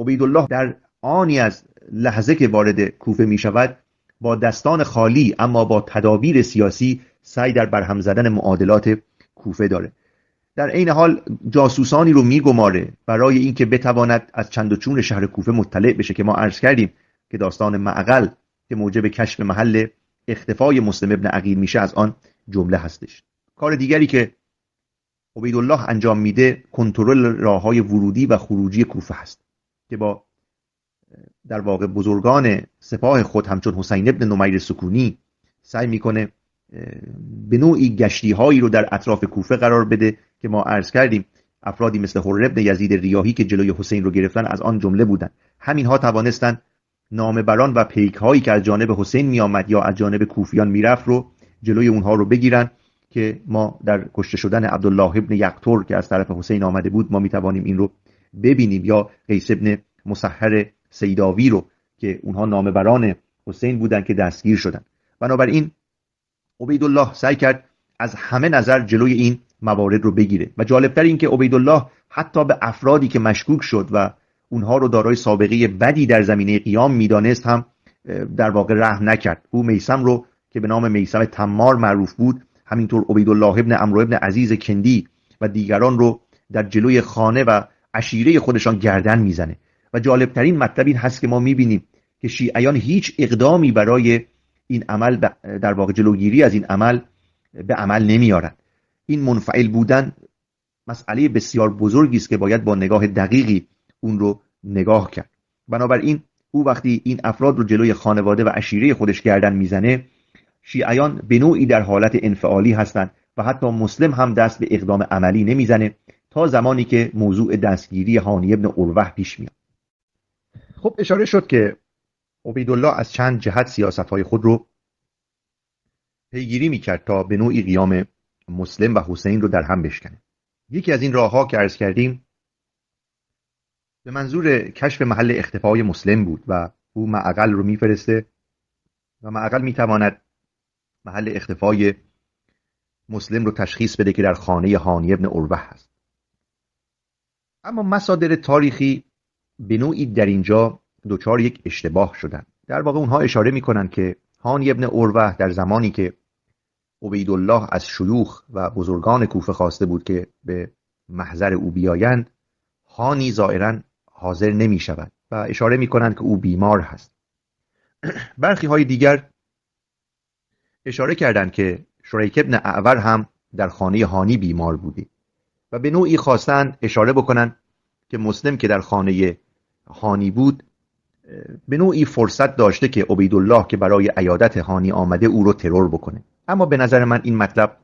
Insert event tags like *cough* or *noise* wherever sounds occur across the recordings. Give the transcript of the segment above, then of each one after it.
عبیدالله در آنی از لحظه که وارد کوفه می شود با دستان خالی اما با تدابیر سیاسی سعی در برهم زدن معادلات کوفه داره در عین حال جاسوسانی رو میگماره برای اینکه بتواند از چند و چون شهر کوفه مطلع بشه که ما عرض کردیم که داستان معقل که موجب کشف محل اختفای مسلم ابن عقیل میشه از آن جمله هستش کار دیگری که عبیدالله انجام میده کنترل راههای ورودی و خروجی کوفه هست که با در واقع بزرگان سپاه خود همچون حسین ابن نمیر سکونی سعی میکنه به نوعی گشتی هایی رو در اطراف کوفه قرار بده که ما عرض کردیم افرادی مثل حر ابن یزید ریاهی که جلوی حسین رو گرفتن از آن جمله بودند همینها توانستند نام بران و پیک هایی که از جانب حسین می آمد یا از جانب کوفیان میرفت رو جلوی اونها رو بگیرن که ما در کشته شدن عبدالله ابن یقتور که از طرف حسین آمده بود ما می این رو ببینیم یا قیس ابن مسحر سیداوی رو که اونها نامبران حسین بودن که دستگیر شدن بنابراین عبیدالله سعی کرد از همه نظر جلوی این موارد رو بگیره و جالبتر این که عبیدالله حتی به افرادی که مشکوک شد و اونها رو دارای سابقه بدی در زمینه قیام میدانست هم در واقع رحم نکرد او میسم رو که به نام میسم تمار معروف بود همینطور عبیدالله ابن امرو ابن عزیز کندی و دیگران رو در جلوی خانه و عشیره خودشان گردن میزنه و جالبترین مطلب این هست که ما میبینیم که شیعیان هیچ اقدامی برای این عمل در واقع جلوگیری از این عمل به عمل نمیارند. این منفعل بودن مسئله بسیار بزرگی است که باید با نگاه دقیقی اون رو نگاه کرد بنابراین او وقتی این افراد رو جلوی خانواده و عشیره خودش گردن میزنه شیعیان به نوعی در حالت انفعالی هستند و حتی مسلم هم دست به اقدام عملی نمیزنه تا زمانی که موضوع دستگیری هانی ابن اروه پیش میاد خب اشاره شد که عبیدالله از چند جهت های خود رو پیگیری میکرد تا به نوعی قیام مسلم و حسین رو در هم بشکنه یکی از این راهها که عرض کردیم به منظور کشف محل اختفای مسلم بود و او معقل رو میفرسته و معقل میتواند محل اختفای مسلم رو تشخیص بده که در خانه هانی ابن اروه هست اما مصادر تاریخی به نوعی در اینجا دچار یک اشتباه شدن در واقع اونها اشاره میکنن که هانی ابن اوروه در زمانی که عبیدالله از شیوخ و بزرگان کوفه خواسته بود که به محضر او بیایند هانی ظاهرا حاضر نمی شود و اشاره می که او بیمار هست *clears throat* برخی های دیگر اشاره کردند که شریک ابن اعور هم در خانه هانی بیمار بوده و به نوعی خواستند اشاره بکنند که مسلم که در خانه هانی بود به نوعی فرصت داشته که عبیدالله که برای عیادت هانی آمده او رو ترور بکنه اما به نظر من این مطلب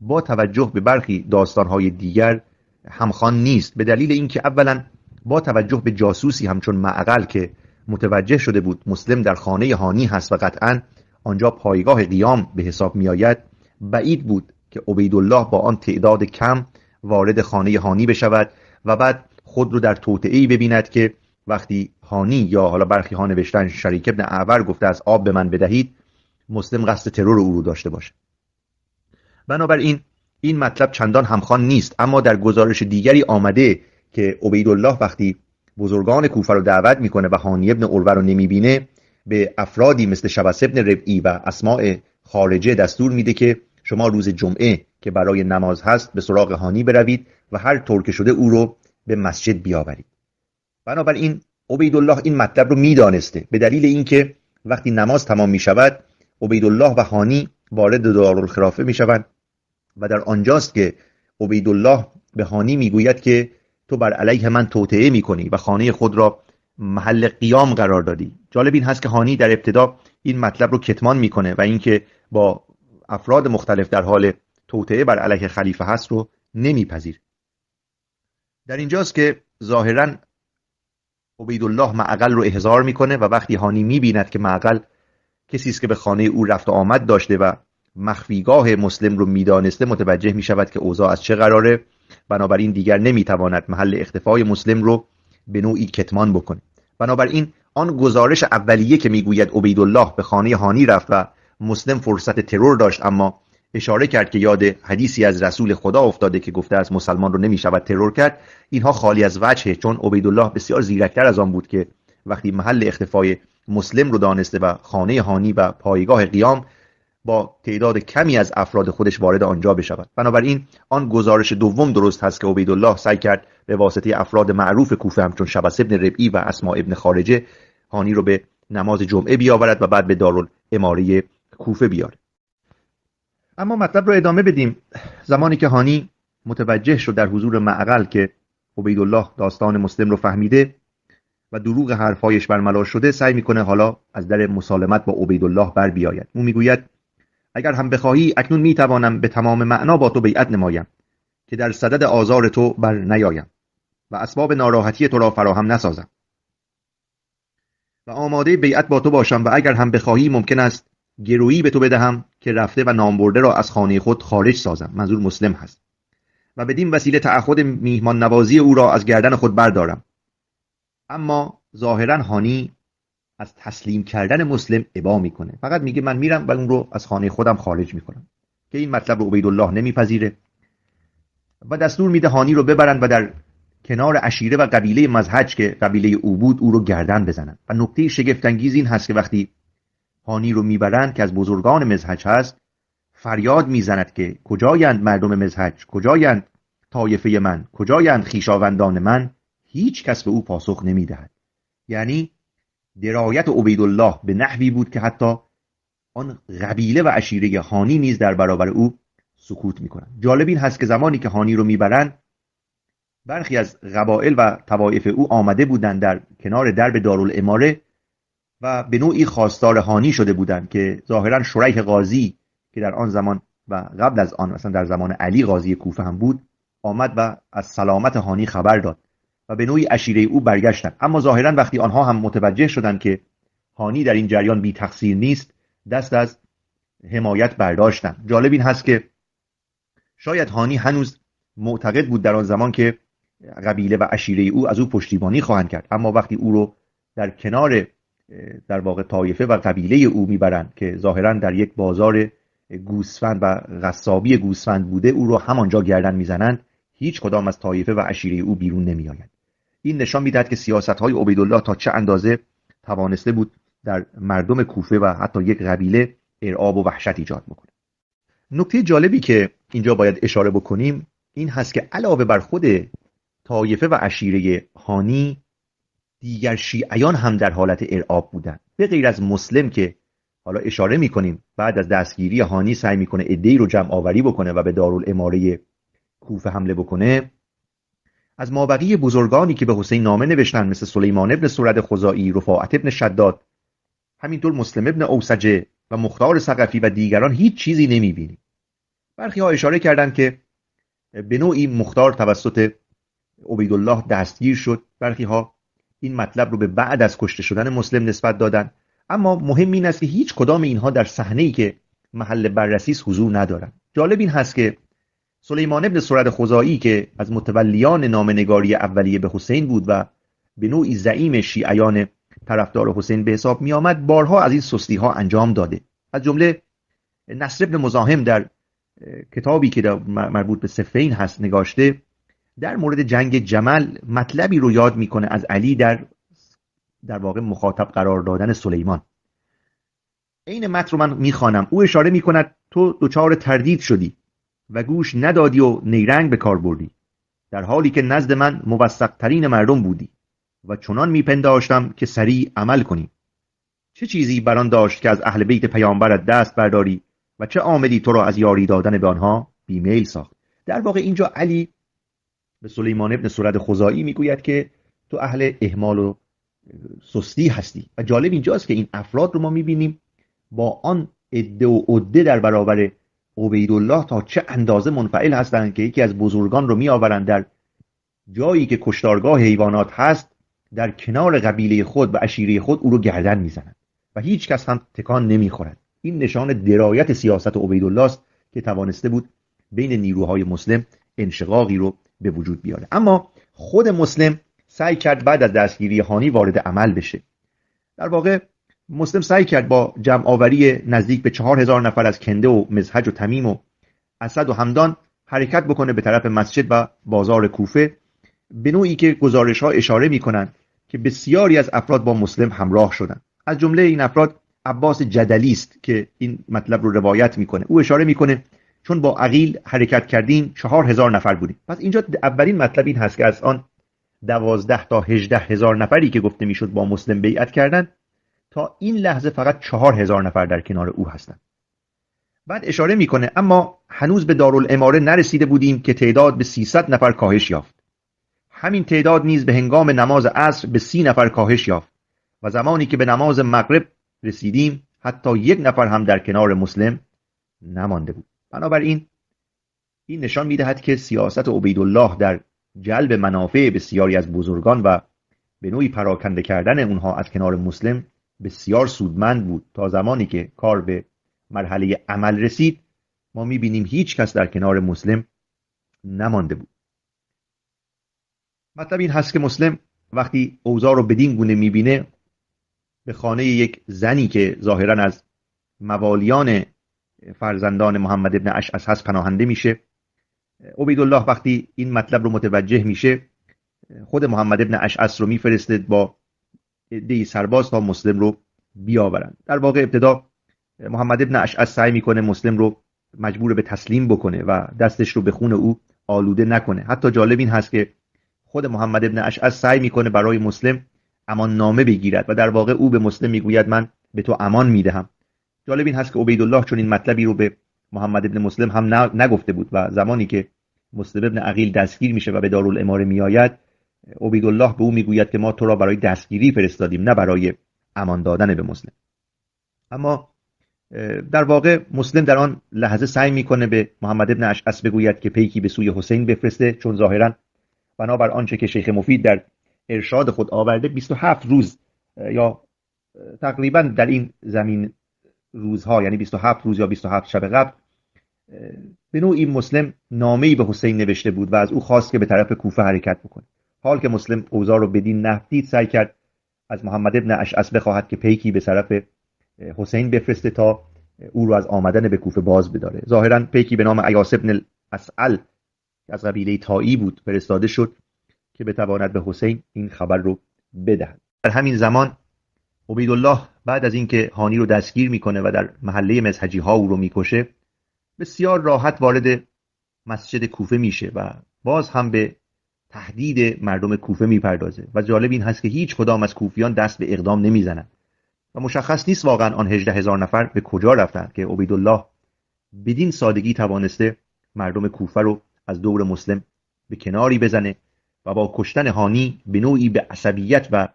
با توجه به برخی داستانهای دیگر همخوان نیست به دلیل اینکه اولا با توجه به جاسوسی همچون معقل که متوجه شده بود مسلم در خانه هانی هست و قطعا آنجا پایگاه قیام به حساب می آید بعید بود که عبیدالله با آن تعداد کم وارد خانه هانی بشود و بعد خود رو در توطعه ببیند که وقتی هانی یا حالا برخی ها نوشتن شریک ابن اعور گفته از آب به من بدهید مسلم قصد ترور او رو داشته باشه بنابراین این مطلب چندان همخوان نیست اما در گزارش دیگری آمده که عبیدالله وقتی بزرگان کوفه رو دعوت میکنه و هانی ابن اروه رو نمیبینه به افرادی مثل شبس ابن ربعی و اسماع خارجه دستور میده که شما روز جمعه که برای نماز هست به سراغ هانی بروید و هر طور که شده او رو به مسجد بیاورید بنابراین عبیدالله این مطلب رو میدانسته به دلیل اینکه وقتی نماز تمام می شود عبیدالله و هانی وارد دارالخرافه می شود و در آنجاست که عبیدالله به هانی میگوید که تو بر علیه من توطعه می کنی و خانه خود را محل قیام قرار دادی جالب این هست که هانی در ابتدا این مطلب رو کتمان میکنه و اینکه با افراد مختلف در حال توطعه بر علیه خلیفه هست رو نمیپذیر در اینجاست که ظاهرا عبیدالله معقل رو احضار میکنه و وقتی هانی میبیند که معقل کسی است که به خانه او رفت و آمد داشته و مخفیگاه مسلم رو میدانسته متوجه میشود که اوضاع از چه قراره بنابراین دیگر نمیتواند محل اختفای مسلم رو به نوعی کتمان بکنه بنابراین آن گزارش اولیه که میگوید عبیدالله به خانه هانی رفت و مسلم فرصت ترور داشت اما اشاره کرد که یاد حدیثی از رسول خدا افتاده که گفته از مسلمان رو نمیشود ترور کرد اینها خالی از وجهه چون عبیدالله بسیار زیرکتر از آن بود که وقتی محل اختفای مسلم رو دانسته و خانه هانی و پایگاه قیام با تعداد کمی از افراد خودش وارد آنجا بشود بنابراین آن گزارش دوم درست هست که عبیدالله سعی کرد به واسطه افراد معروف کوفه همچون شبس ابن ربعی و اسما ابن خارجه هانی رو به نماز جمعه بیاورد و بعد به دارالاماره کوفه بیارد اما مطلب رو ادامه بدیم زمانی که هانی متوجه شد در حضور معقل که عبیدالله داستان مسلم رو فهمیده و دروغ حرفهایش برملا شده سعی میکنه حالا از در مسالمت با عبیدالله بر بیاید او میگوید اگر هم بخواهی اکنون میتوانم به تمام معنا با تو بیعت نمایم که در صدد آزار تو بر نیایم و اسباب ناراحتی تو را فراهم نسازم و آماده بیعت با تو باشم و اگر هم بخواهی ممکن است گرویی به تو بدهم که رفته و نامبرده را از خانه خود خارج سازم منظور مسلم هست و بدین وسیله تعهد میهمان نوازی او را از گردن خود بردارم اما ظاهرا هانی از تسلیم کردن مسلم ابا میکنه فقط میگه من میرم و اون رو از خانه خودم خارج میکنم که این مطلب رو الله نمیپذیره و دستور میده هانی رو ببرند و در کنار اشیره و قبیله مزهج که قبیله او بود او رو گردن بزنن و نکته شگفتانگیز این هست که وقتی حانی رو میبرند که از بزرگان مزهج هست فریاد میزند که کجایند مردم مزهج کجایند طایفه من کجایند خیشاوندان من هیچ کس به او پاسخ نمیدهد یعنی درایت عبیدالله به نحوی بود که حتی آن قبیله و عشیره هانی نیز در برابر او سکوت میکنند جالب این هست که زمانی که هانی رو میبرند برخی از قبایل و طوایف او آمده بودند در کنار درب دارالعماره و به نوعی خواستار هانی شده بودند که ظاهرا شریح قاضی که در آن زمان و قبل از آن مثلا در زمان علی قاضی کوفه هم بود آمد و از سلامت هانی خبر داد و به نوعی اشیره او برگشتند اما ظاهرا وقتی آنها هم متوجه شدند که هانی در این جریان بی تقصیر نیست دست از حمایت برداشتند جالب این هست که شاید هانی هنوز معتقد بود در آن زمان که قبیله و اشیره او از او پشتیبانی خواهند کرد اما وقتی او رو در کنار در واقع طایفه و قبیله او میبرند که ظاهرا در یک بازار گوسفند و غصابی گوسفند بوده او را همانجا گردن میزنند هیچ کدام از طایفه و عشیره او بیرون نمیآیند این نشان میدهد که سیاست های عبیدالله تا چه اندازه توانسته بود در مردم کوفه و حتی یک قبیله ارعاب و وحشت ایجاد بکنه نکته جالبی که اینجا باید اشاره بکنیم این هست که علاوه بر خود طایفه و عشیره هانی دیگر شیعیان هم در حالت ارعاب بودند به غیر از مسلم که حالا اشاره میکنیم بعد از دستگیری هانی سعی میکنه ادهی رو جمع آوری بکنه و به دارالاماره کوفه حمله بکنه از مابقی بزرگانی که به حسین نامه نوشتن مثل سلیمان ابن سرد خزائی رفاعت ابن شداد همینطور مسلم ابن اوسجه و مختار سقفی و دیگران هیچ چیزی نمیبینیم برخی ها اشاره کردند که به نوعی مختار توسط عبیدالله دستگیر شد برخی ها این مطلب رو به بعد از کشته شدن مسلم نسبت دادن اما مهم این است که هیچ کدام اینها در صحنه ای که محل بررسی حضور ندارند جالب این هست که سلیمان ابن سرد خزائی که از متولیان نامنگاری اولیه به حسین بود و به نوعی زعیم شیعیان طرفدار حسین به حساب می آمد بارها از این سستی ها انجام داده از جمله نصر ابن مزاحم در کتابی که مربوط به سفین هست نگاشته در مورد جنگ جمل مطلبی رو یاد میکنه از علی در در واقع مخاطب قرار دادن سلیمان عین متن رو من میخوانم او اشاره میکند تو دچار تردید شدی و گوش ندادی و نیرنگ به کار بردی در حالی که نزد من ترین مردم بودی و چنان میپنداشتم که سریع عمل کنی چه چیزی بران داشت که از اهل بیت پیامبر دست برداری و چه عاملی تو را از یاری دادن به آنها بیمیل ساخت در واقع اینجا علی به سلیمان ابن سرد خزائی میگوید که تو اهل اهمال و سستی هستی و جالب اینجاست که این افراد رو ما میبینیم با آن عده و عده در برابر عبیدالله تا چه اندازه منفعل هستند که یکی از بزرگان رو میآورند در جایی که کشتارگاه حیوانات هست در کنار قبیله خود و اشیره خود او رو گردن میزنند و هیچ کس هم تکان نمیخورد این نشان درایت سیاست عبیدالله که توانسته بود بین نیروهای مسلم انشقاقی رو به وجود بیاره اما خود مسلم سعی کرد بعد از دستگیری هانی وارد عمل بشه در واقع مسلم سعی کرد با جمع آوری نزدیک به چهار هزار نفر از کنده و مزهج و تمیم و اسد و همدان حرکت بکنه به طرف مسجد و بازار کوفه به نوعی که گزارش ها اشاره می کنند که بسیاری از افراد با مسلم همراه شدند از جمله این افراد عباس جدلی است که این مطلب رو روایت میکنه او اشاره میکنه چون با عقیل حرکت کردیم چهار هزار نفر بودیم پس اینجا اولین مطلب این هست که از آن دوازده تا هجده هزار نفری که گفته میشد با مسلم بیعت کردند تا این لحظه فقط چهار هزار نفر در کنار او هستند بعد اشاره میکنه اما هنوز به دارالعماره نرسیده بودیم که تعداد به 300 نفر کاهش یافت همین تعداد نیز به هنگام نماز عصر به سی نفر کاهش یافت و زمانی که به نماز مغرب رسیدیم حتی یک نفر هم در کنار مسلم نمانده بود بنابراین این نشان میدهد که سیاست الله در جلب منافع بسیاری از بزرگان و به نوعی پراکنده کردن اونها از کنار مسلم بسیار سودمند بود تا زمانی که کار به مرحله عمل رسید ما میبینیم هیچ کس در کنار مسلم نمانده بود مطلب این هست که مسلم وقتی اوضاع رو بدین گونه میبینه به خانه یک زنی که ظاهرا از موالیان فرزندان محمد ابن اشعث هست پناهنده میشه عبیدالله وقتی این مطلب رو متوجه میشه خود محمد ابن اشعث رو میفرستد با دی سرباز تا مسلم رو بیاورند در واقع ابتدا محمد ابن اشعث سعی میکنه مسلم رو مجبور به تسلیم بکنه و دستش رو به خون او آلوده نکنه حتی جالب این هست که خود محمد ابن اشعث سعی میکنه برای مسلم امان نامه بگیرد و در واقع او به مسلم میگوید من به تو امان میدهم جالب این هست که عبیدالله چون این مطلبی رو به محمد ابن مسلم هم نگفته بود و زمانی که مسلم ابن عقیل دستگیر میشه و به دارالاماره میآید عبیدالله به او میگوید که ما تو را برای دستگیری فرستادیم نه برای امان دادن به مسلم اما در واقع مسلم در آن لحظه سعی میکنه به محمد ابن اشعث بگوید که پیکی به سوی حسین بفرسته چون ظاهرا بنابر آنچه که شیخ مفید در ارشاد خود آورده 27 روز یا تقریبا در این زمین روزها یعنی 27 روز یا 27 شب قبل به نوعی مسلم نامه‌ای به حسین نوشته بود و از او خواست که به طرف کوفه حرکت بکنه حال که مسلم اوزار رو بدین نفتی سعی کرد از محمد ابن اشعث بخواهد که پیکی به طرف حسین بفرسته تا او رو از آمدن به کوفه باز بداره ظاهرا پیکی به نام ایاس ابن اسعل که از قبیله تایی بود فرستاده شد که بتواند به حسین این خبر رو بدهد در همین زمان عبیدالله بعد از اینکه هانی رو دستگیر میکنه و در محله مزهجی ها او رو میکشه بسیار راحت وارد مسجد کوفه میشه و باز هم به تهدید مردم کوفه میپردازه و جالب این هست که هیچ کدام از کوفیان دست به اقدام نمیزنند و مشخص نیست واقعا آن هجده هزار نفر به کجا رفتند که عبیدالله بدین سادگی توانسته مردم کوفه رو از دور مسلم به کناری بزنه و با کشتن هانی به نوعی به عصبیت و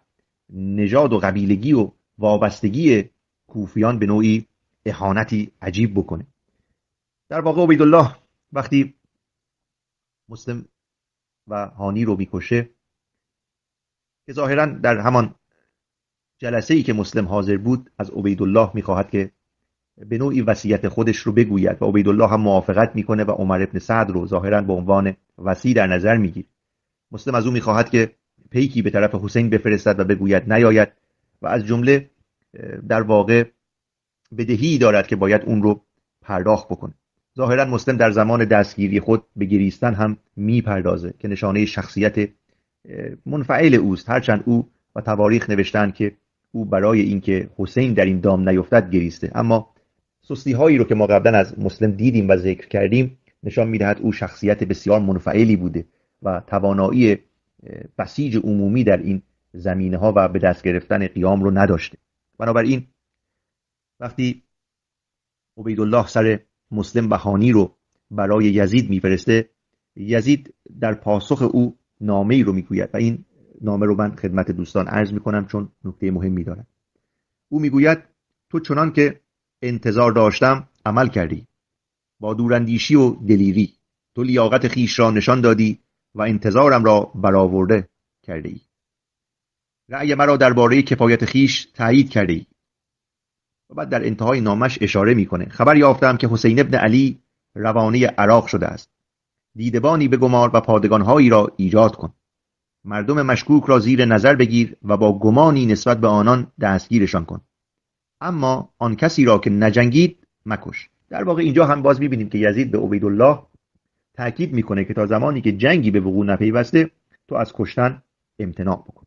نژاد و قبیلگی و وابستگی کوفیان به نوعی اهانتی عجیب بکنه در واقع عبیدالله وقتی مسلم و هانی رو میکشه که ظاهرا در همان جلسه ای که مسلم حاضر بود از عبیدالله میخواهد که به نوعی وصیت خودش رو بگوید و عبیدالله هم موافقت میکنه و عمر ابن سعد رو ظاهرا به عنوان وسیع در نظر میگیره مسلم از او میخواهد که پیکی به طرف حسین بفرستد و بگوید نیاید و از جمله در واقع بدهی دارد که باید اون رو پرداخت بکنه ظاهرا مسلم در زمان دستگیری خود به گریستن هم میپردازه که نشانه شخصیت منفعل اوست هرچند او و تواریخ نوشتن که او برای اینکه حسین در این دام نیفتد گریسته اما سستی هایی رو که ما قبلا از مسلم دیدیم و ذکر کردیم نشان میدهد او شخصیت بسیار منفعلی بوده و توانایی بسیج عمومی در این زمینه ها و به دست گرفتن قیام رو نداشته بنابراین وقتی عبیدالله سر مسلم بهانی رو برای یزید میفرسته یزید در پاسخ او نامه ای رو میگوید و این نامه رو من خدمت دوستان عرض میکنم چون نکته مهمی دارد او میگوید تو چنان که انتظار داشتم عمل کردی با دوراندیشی و دلیری تو لیاقت خیش را نشان دادی و انتظارم را برآورده کرده ای رأی مرا درباره کفایت خیش تایید کرده ای و بعد در انتهای نامش اشاره میکنه خبر یافتم که حسین ابن علی روانه عراق شده است دیدبانی بگمار و پادگانهایی را ایجاد کن مردم مشکوک را زیر نظر بگیر و با گمانی نسبت به آنان دستگیرشان کن اما آن کسی را که نجنگید مکش در واقع اینجا هم باز میبینیم که یزید به عبیدالله تاکید میکنه که تا زمانی که جنگی به وقوع نپیوسته تو از کشتن امتناع بکن